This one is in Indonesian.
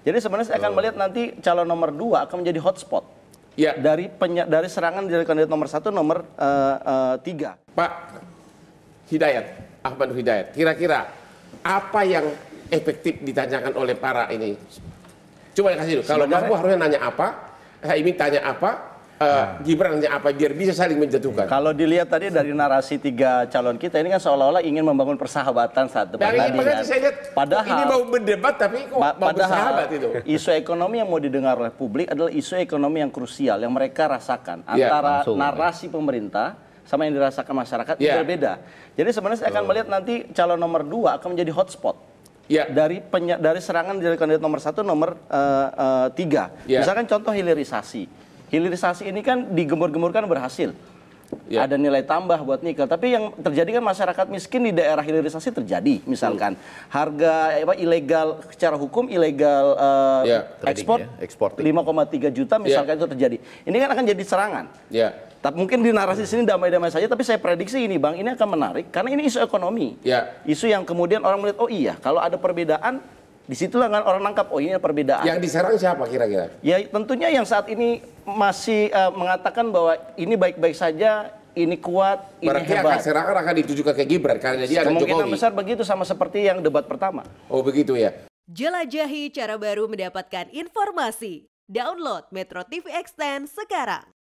Jadi sebenarnya saya akan oh. melihat nanti calon nomor dua akan menjadi hotspot ya. dari penya, dari serangan dari kandidat nomor satu nomor uh, uh, tiga. Pak Hidayat Ahmad Hidayat, kira-kira apa yang efektif ditanyakan oleh para ini? Coba kasih dulu. Kalau Mas harusnya nanya apa? Saya ingin tanya apa? uh, Gibran apa biar bisa saling menjatuhkan. Ya. Kalau dilihat tadi dari narasi tiga calon kita ini kan seolah-olah ingin membangun persahabatan saat debat tadi. Ya. Saya lihat, padahal ini mau berdebat tapi kok mau mau bersahabat itu. Isu ekonomi yang mau didengar oleh publik adalah isu ekonomi yang krusial yang mereka rasakan ya, antara langsung, narasi pemerintah sama yang dirasakan masyarakat yeah. berbeda. Jadi sebenarnya saya akan melihat nanti calon nomor dua akan menjadi hotspot yeah. dari penya, dari serangan dari kandidat nomor satu nomor uh, uh, tiga. Yeah. Misalkan contoh hilirisasi hilirisasi ini kan digembur-gemburkan berhasil. Ya. Ada nilai tambah buat nikel, tapi yang terjadi kan masyarakat miskin di daerah hilirisasi terjadi, misalkan hmm. harga apa ilegal secara hukum ilegal uh, ya, ekspor ya. 5,3 juta ya. misalkan ya. itu terjadi. Ini kan akan jadi serangan. Ya. Tapi mungkin di narasi sini damai-damai saja, tapi saya prediksi ini bang, ini akan menarik karena ini isu ekonomi, ya. isu yang kemudian orang melihat oh iya kalau ada perbedaan Disitulah kan orang nangkap, oh ini perbedaan. Yang diserang siapa kira-kira? Ya tentunya yang saat ini masih uh, mengatakan bahwa ini baik-baik saja, ini kuat, ini Berarti hebat. serangan akan ditujukan ke Gibran karena dia ada Jokowi. Kemungkinan besar begitu sama seperti yang debat pertama. Oh begitu ya. Jelajahi cara baru mendapatkan informasi. Download Metro TV Extend sekarang.